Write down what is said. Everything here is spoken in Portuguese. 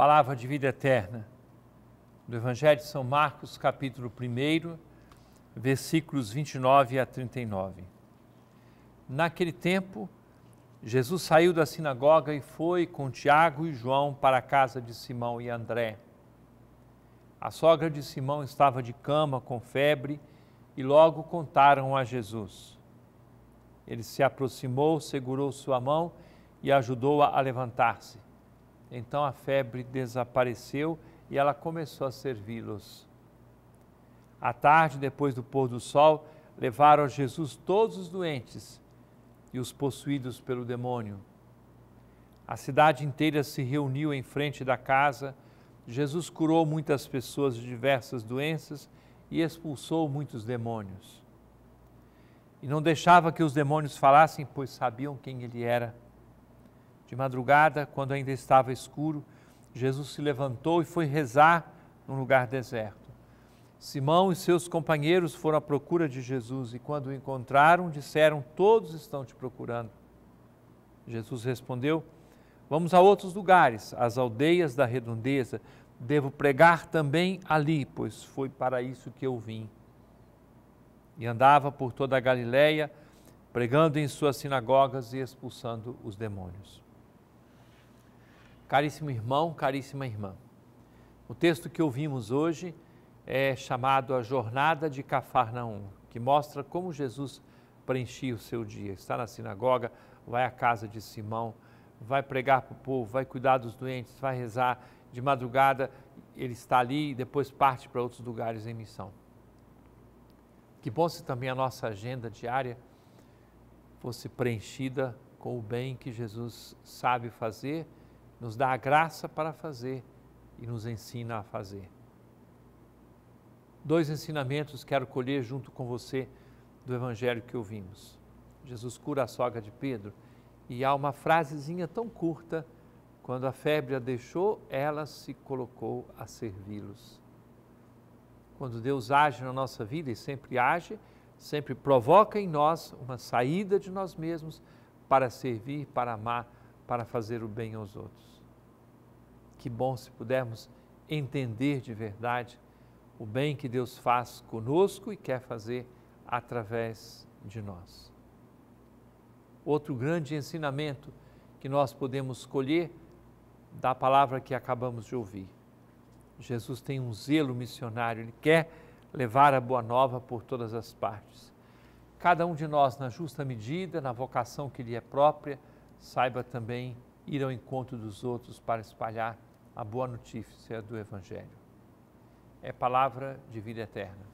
palavra de vida eterna, do Evangelho de São Marcos, capítulo 1, versículos 29 a 39. Naquele tempo, Jesus saiu da sinagoga e foi com Tiago e João para a casa de Simão e André. A sogra de Simão estava de cama com febre e logo contaram a Jesus. Ele se aproximou, segurou sua mão e ajudou-a a, a levantar-se. Então a febre desapareceu e ela começou a servi-los. À tarde, depois do pôr do sol, levaram a Jesus todos os doentes e os possuídos pelo demônio. A cidade inteira se reuniu em frente da casa. Jesus curou muitas pessoas de diversas doenças e expulsou muitos demônios. E não deixava que os demônios falassem, pois sabiam quem ele era. De madrugada, quando ainda estava escuro, Jesus se levantou e foi rezar num lugar deserto. Simão e seus companheiros foram à procura de Jesus e, quando o encontraram, disseram: Todos estão te procurando. Jesus respondeu: Vamos a outros lugares, às aldeias da redondeza. Devo pregar também ali, pois foi para isso que eu vim. E andava por toda a Galiléia, pregando em suas sinagogas e expulsando os demônios. Caríssimo irmão, caríssima irmã, o texto que ouvimos hoje é chamado A Jornada de Cafarnaum, que mostra como Jesus preenchia o seu dia. Está na sinagoga, vai à casa de Simão, vai pregar para o povo, vai cuidar dos doentes, vai rezar. De madrugada ele está ali e depois parte para outros lugares em missão. Que bom se também a nossa agenda diária fosse preenchida com o bem que Jesus sabe fazer nos dá a graça para fazer e nos ensina a fazer. Dois ensinamentos quero colher junto com você do evangelho que ouvimos. Jesus cura a sogra de Pedro e há uma frasezinha tão curta: quando a febre a deixou, ela se colocou a servi-los. Quando Deus age na nossa vida e sempre age, sempre provoca em nós uma saída de nós mesmos para servir, para amar para fazer o bem aos outros. Que bom se pudermos entender de verdade o bem que Deus faz conosco e quer fazer através de nós. Outro grande ensinamento que nós podemos colher da palavra que acabamos de ouvir. Jesus tem um zelo missionário, ele quer levar a boa nova por todas as partes. Cada um de nós, na justa medida, na vocação que lhe é própria, saiba também ir ao encontro dos outros para espalhar a boa notícia do Evangelho. É palavra de vida eterna.